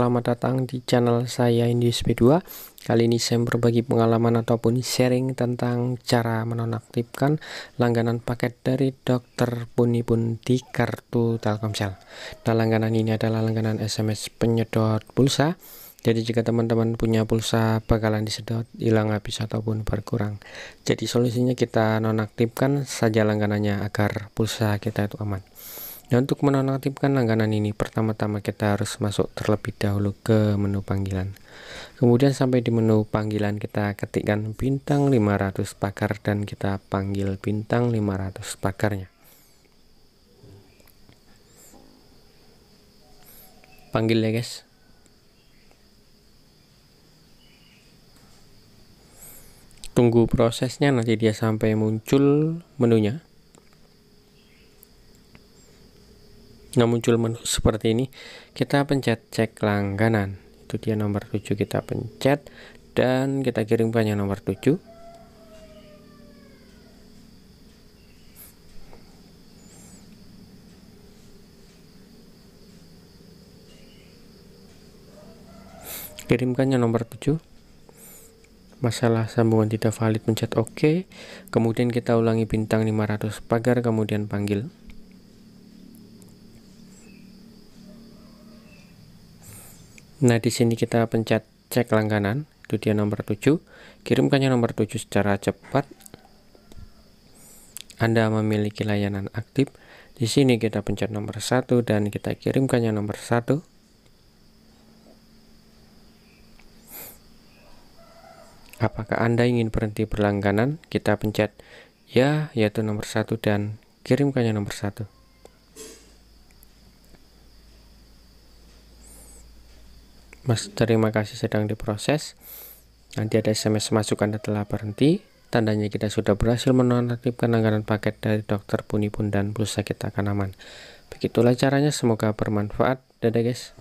Selamat datang di channel saya Indi P2 Kali ini saya berbagi pengalaman ataupun sharing tentang cara menonaktifkan langganan paket dari Dokter Punipun di kartu Telkomsel Nah langganan ini adalah langganan SMS penyedot pulsa jadi jika teman-teman punya pulsa bakalan disedot, hilang habis ataupun berkurang. Jadi solusinya kita nonaktifkan saja langganannya agar pulsa kita itu aman nah untuk menonaktifkan langganan ini, pertama-tama kita harus masuk terlebih dahulu ke menu panggilan. Kemudian sampai di menu panggilan kita ketikkan bintang 500 pakar dan kita panggil bintang 500 pakarnya. Panggil ya guys. Tunggu prosesnya nanti dia sampai muncul menunya. nah muncul menu seperti ini kita pencet cek langganan itu dia nomor 7 kita pencet dan kita kirimkan yang nomor 7 kirimkan yang nomor 7 masalah sambungan tidak valid pencet OK kemudian kita ulangi bintang 500 pagar kemudian panggil Nah, di sini kita pencet cek langganan, itu dia nomor 7. Kirimkannya nomor 7 secara cepat. Anda memiliki layanan aktif. Di sini kita pencet nomor 1 dan kita kirimkannya nomor 1. Apakah Anda ingin berhenti berlangganan? Kita pencet ya, yaitu nomor 1 dan kirimkannya nomor 1. Mas, terima kasih sedang diproses. Nanti ada SMS masukan telah berhenti. Tandanya kita sudah berhasil menonaktifkan anggaran paket dari dokter Punipun dan Pulsa kita akan aman. Begitulah caranya, semoga bermanfaat. Dadah guys.